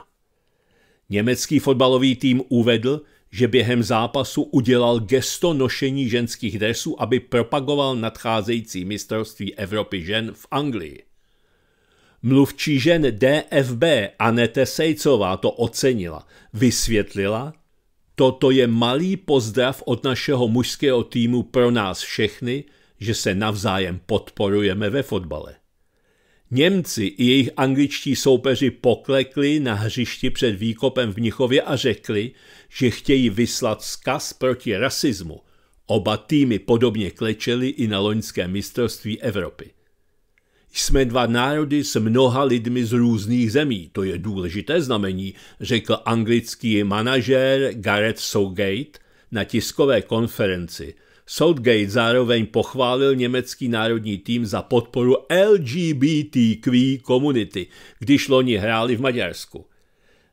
Německý fotbalový tým uvedl, že během zápasu udělal gesto nošení ženských dresů, aby propagoval nadcházející mistrovství Evropy žen v Anglii. Mluvčí žen DFB Anete Sejcová to ocenila. Vysvětlila, toto je malý pozdrav od našeho mužského týmu pro nás všechny, že se navzájem podporujeme ve fotbale. Němci i jejich angličtí soupeři poklekli na hřišti před výkopem v Mnichově a řekli, že chtějí vyslat zkaz proti rasismu. Oba týmy podobně klečeli i na loňském mistrovství Evropy. Jsme dva národy s mnoha lidmi z různých zemí, to je důležité znamení, řekl anglický manažér Gareth Southgate na tiskové konferenci. Southgate zároveň pochválil německý národní tým za podporu LGBTQ komunity, když loni hráli v Maďarsku.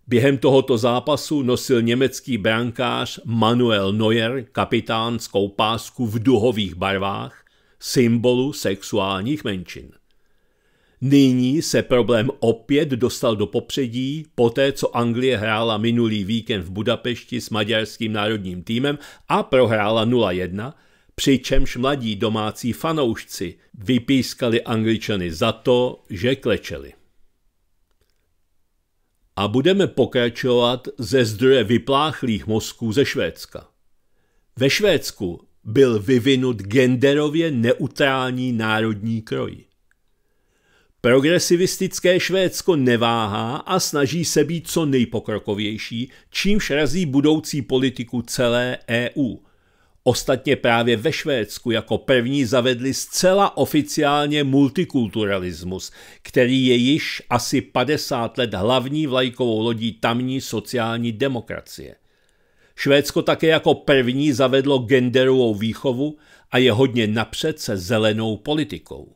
Během tohoto zápasu nosil německý brankář Manuel Neuer kapitánskou pásku v duhových barvách, symbolu sexuálních menšin. Nyní se problém opět dostal do popředí, poté co Anglie hrála minulý víkend v Budapešti s maďarským národním týmem a prohrála 0-1, přičemž mladí domácí fanoušci vypískali Angličany za to, že klečeli. A budeme pokračovat ze zdroje vypláchlých mozků ze Švédska. Ve Švédsku byl vyvinut genderově neutrální národní kroj. Progresivistické Švédsko neváhá a snaží se být co nejpokrokovější, čímž razí budoucí politiku celé EU. Ostatně právě ve Švédsku jako první zavedli zcela oficiálně multikulturalismus, který je již asi 50 let hlavní vlajkovou lodí tamní sociální demokracie. Švédsko také jako první zavedlo genderovou výchovu a je hodně napřed se zelenou politikou.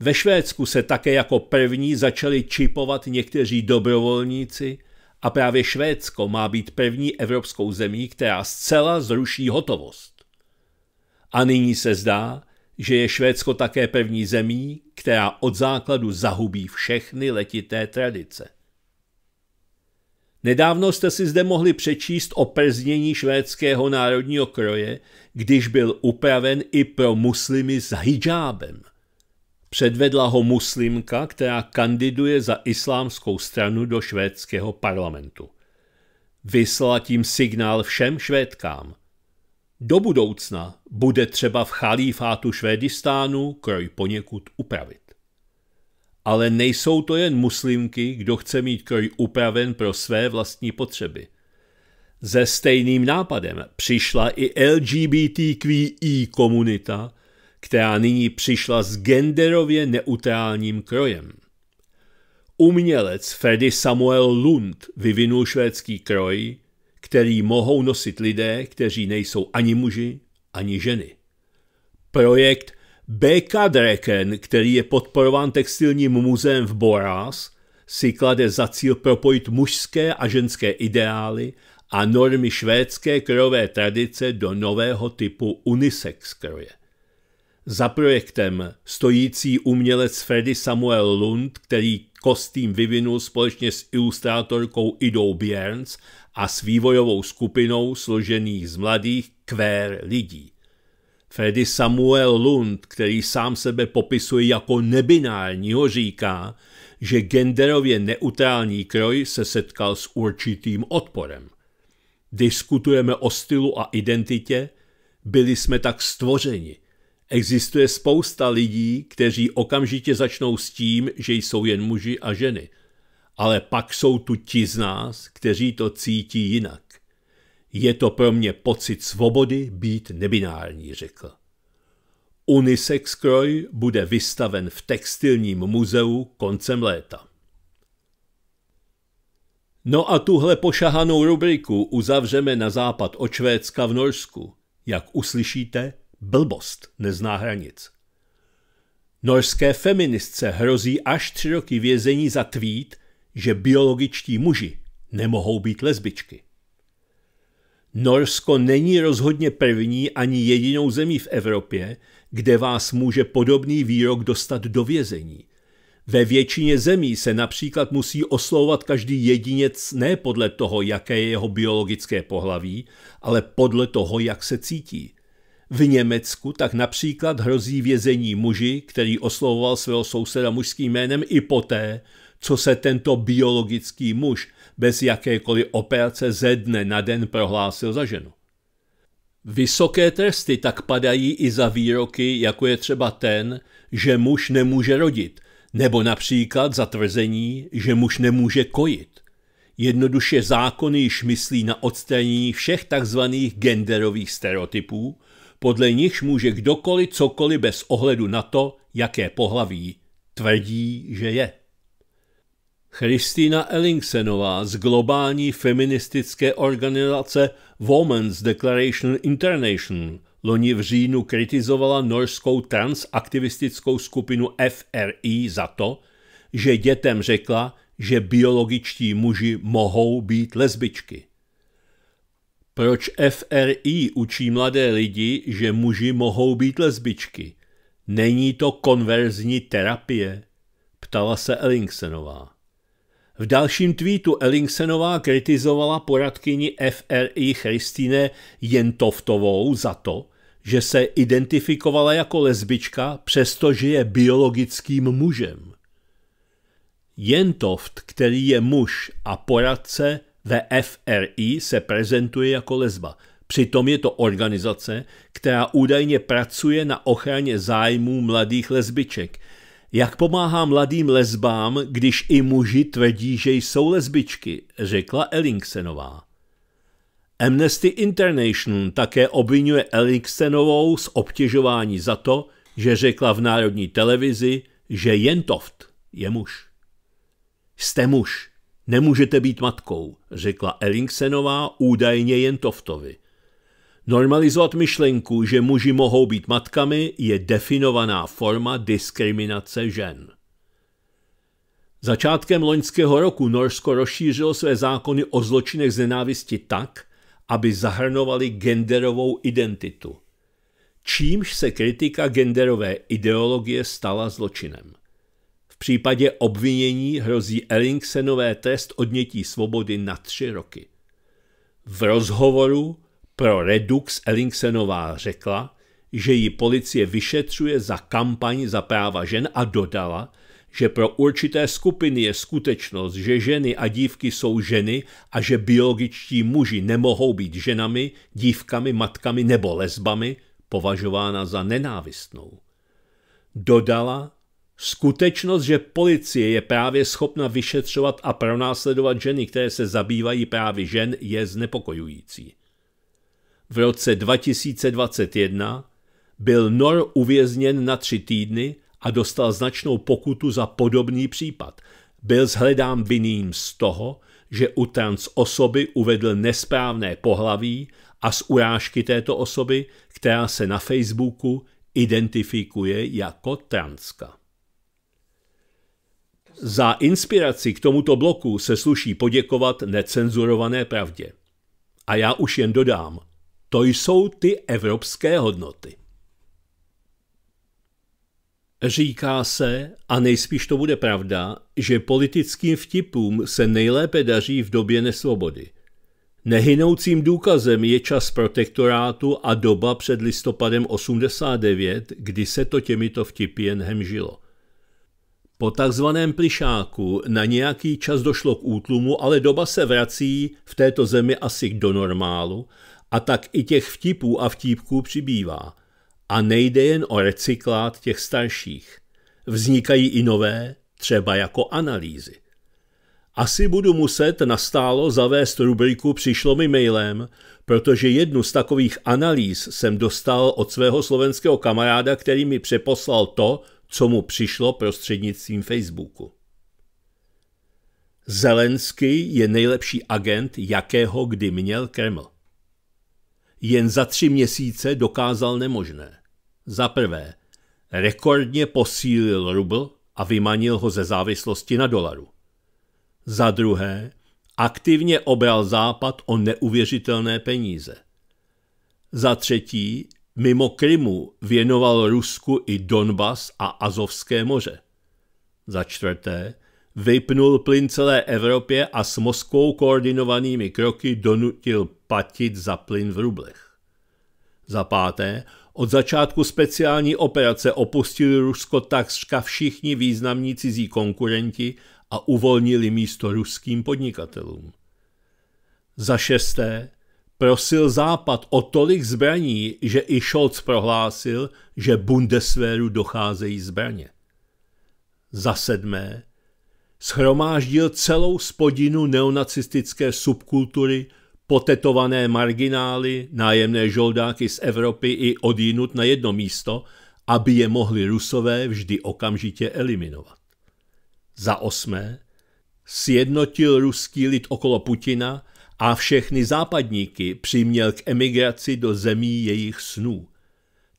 Ve Švédsku se také jako první začali čipovat někteří dobrovolníci a právě Švédsko má být první evropskou zemí, která zcela zruší hotovost. A nyní se zdá, že je Švédsko také první zemí, která od základu zahubí všechny letité tradice. Nedávno jste si zde mohli přečíst o prznění švédského národního kroje, když byl upraven i pro muslimy s hijábem – Předvedla ho muslimka, která kandiduje za islámskou stranu do švédského parlamentu. Vyslala tím signál všem švédkám. Do budoucna bude třeba v chalífátu Švédistánu kroj poněkud upravit. Ale nejsou to jen muslimky, kdo chce mít kroj upraven pro své vlastní potřeby. Ze stejným nápadem přišla i LGBTQI komunita – která nyní přišla s genderově neutrálním krojem. Umělec Freddy Samuel Lund vyvinul švédský kroj, který mohou nosit lidé, kteří nejsou ani muži, ani ženy. Projekt BK Dreken, který je podporován textilním muzeem v Borás, si klade za cíl propojit mužské a ženské ideály a normy švédské krové tradice do nového typu unisex kroje. Za projektem stojící umělec Freddy Samuel Lund, který kostým vyvinul společně s ilustrátorkou Idou Bjerns a s vývojovou skupinou složených z mladých kvér lidí. Freddy Samuel Lund, který sám sebe popisuje jako nebinárního, říká, že genderově neutrální kroj se setkal s určitým odporem. Diskutujeme o stylu a identitě, byli jsme tak stvořeni, Existuje spousta lidí, kteří okamžitě začnou s tím, že jsou jen muži a ženy. Ale pak jsou tu ti z nás, kteří to cítí jinak. Je to pro mě pocit svobody být nebinární, řekl. Unisex kroj bude vystaven v textilním muzeu koncem léta. No a tuhle pošahanou rubriku uzavřeme na západ od Švédska v Norsku. Jak uslyšíte, Blbost nezná hranic. Norské feministce hrozí až tři roky vězení za tweet, že biologičtí muži nemohou být lesbičky. Norsko není rozhodně první ani jedinou zemí v Evropě, kde vás může podobný výrok dostat do vězení. Ve většině zemí se například musí oslovovat každý jedinec ne podle toho, jaké je jeho biologické pohlaví, ale podle toho, jak se cítí – v Německu tak například hrozí vězení muži, který oslovoval svého souseda mužským jménem i poté, co se tento biologický muž bez jakékoliv operace ze dne na den prohlásil za ženu. Vysoké tresty tak padají i za výroky, jako je třeba ten, že muž nemůže rodit, nebo například za tvrzení, že muž nemůže kojit. Jednoduše zákony již myslí na odstranění všech takzvaných genderových stereotypů podle nichž může kdokoliv cokoliv bez ohledu na to, jaké pohlaví tvrdí, že je. Christina Ellingsenová z globální feministické organizace Women's Declaration International loni v říjnu kritizovala norskou transaktivistickou skupinu FRI za to, že dětem řekla, že biologičtí muži mohou být lesbičky. Proč FRI učí mladé lidi, že muži mohou být lesbičky? Není to konverzní terapie? Ptala se Ellingsenová. V dalším tweetu Ellingsenová kritizovala poradkyni FRI Christine Jentoftovou za to, že se identifikovala jako lesbička, přestože je biologickým mužem. Jentoft, který je muž a poradce, ve FRI se prezentuje jako lesba. Přitom je to organizace, která údajně pracuje na ochraně zájmů mladých lesbiček. Jak pomáhá mladým lesbám, když i muži tvrdí, že jsou lesbičky, řekla Ellingsenová. Amnesty International také obvinuje Ellingsenovou z obtěžování za to, že řekla v národní televizi, že Jentoft je muž. Jste muž, Nemůžete být matkou, řekla Ellingsenová údajně jen Toftovi. Normalizovat myšlenku, že muži mohou být matkami, je definovaná forma diskriminace žen. Začátkem loňského roku Norsko rozšířilo své zákony o zločinech z nenávisti tak, aby zahrnovali genderovou identitu. Čímž se kritika genderové ideologie stala zločinem. V případě obvinění hrozí Ellingsenové trest odnětí svobody na tři roky. V rozhovoru pro Redux Ellingsenová řekla, že ji policie vyšetřuje za kampaň za práva žen a dodala, že pro určité skupiny je skutečnost, že ženy a dívky jsou ženy a že biologičtí muži nemohou být ženami, dívkami, matkami nebo lesbami, považována za nenávistnou. Dodala, Skutečnost, že policie je právě schopna vyšetřovat a pronásledovat ženy, které se zabývají právě žen, je znepokojující. V roce 2021 byl Nor uvězněn na tři týdny a dostal značnou pokutu za podobný případ. Byl zhledán vinným z toho, že u trans osoby uvedl nesprávné pohlaví a z urážky této osoby, která se na Facebooku identifikuje jako transka. Za inspiraci k tomuto bloku se sluší poděkovat necenzurované pravdě. A já už jen dodám, to jsou ty evropské hodnoty. Říká se, a nejspíš to bude pravda, že politickým vtipům se nejlépe daří v době nesvobody. Nehynoucím důkazem je čas protektorátu a doba před listopadem 89, kdy se to těmito vtipy jen hemžilo. Po takzvaném plišáku na nějaký čas došlo k útlumu, ale doba se vrací v této zemi asi do normálu a tak i těch vtipů a vtípků přibývá. A nejde jen o recyklát těch starších. Vznikají i nové, třeba jako analýzy. Asi budu muset nastálo zavést rubriku Přišlo mi mailem, protože jednu z takových analýz jsem dostal od svého slovenského kamaráda, který mi přeposlal to, co mu přišlo prostřednictvím Facebooku. Zelenský je nejlepší agent, jakého kdy měl Kreml. Jen za tři měsíce dokázal nemožné. Za prvé, rekordně posílil rubl a vymanil ho ze závislosti na dolaru. Za druhé, aktivně obral Západ o neuvěřitelné peníze. Za třetí, Mimo Krymu věnoval Rusku i Donbas a Azovské moře. Za čtvrté, vypnul plyn celé Evropě a s Moskvou koordinovanými kroky donutil platit za plyn v rublech. Za páté, od začátku speciální operace opustili Rusko takřka všichni významní cizí konkurenti a uvolnili místo ruským podnikatelům. Za šesté, prosil Západ o tolik zbraní, že i Scholz prohlásil, že Bundeswehru docházejí zbraně. Za sedmé, schromáždil celou spodinu neonacistické subkultury, potetované marginály, nájemné žoldáky z Evropy i odjinut na jedno místo, aby je mohli rusové vždy okamžitě eliminovat. Za osmé, sjednotil ruský lid okolo Putina – a všechny západníky přiměl k emigraci do zemí jejich snů.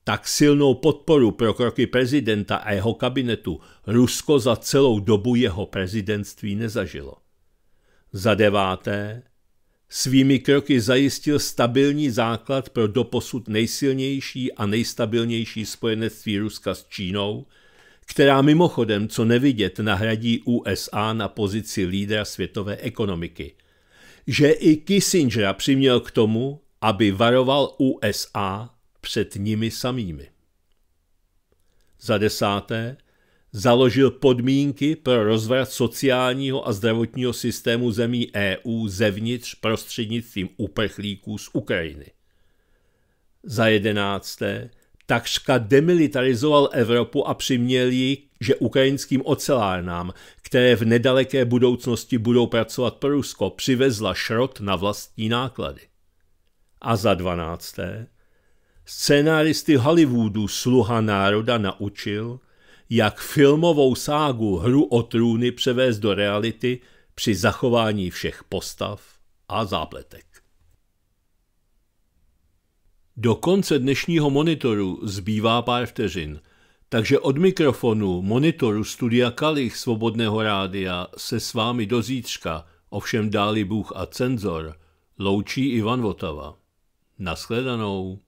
Tak silnou podporu pro kroky prezidenta a jeho kabinetu Rusko za celou dobu jeho prezidentství nezažilo. Za deváté, svými kroky zajistil stabilní základ pro doposud nejsilnější a nejstabilnější spojenectví Ruska s Čínou, která mimochodem co nevidět nahradí USA na pozici lídra světové ekonomiky – že i Kissinger přiměl k tomu, aby varoval USA před nimi samými. Za desáté, založil podmínky pro rozvrat sociálního a zdravotního systému zemí EU zevnitř prostřednictvím uprchlíků z Ukrajiny. Za jedenácté, takřka demilitarizoval Evropu a přiměl ji, že ukrajinským ocelárnám, které v nedaleké budoucnosti budou pracovat pro Rusko, přivezla šrot na vlastní náklady. A za dvanácté, scénáristy Hollywoodu sluha národa naučil, jak filmovou ságu Hru o trůny převést do reality při zachování všech postav a zápletek. Do konce dnešního monitoru zbývá pár vteřin – takže od mikrofonu, monitoru Studia Kalich Svobodného rádia se s vámi do zítřka, ovšem dáli Bůh a cenzor, loučí Ivan Votava. Naschledanou.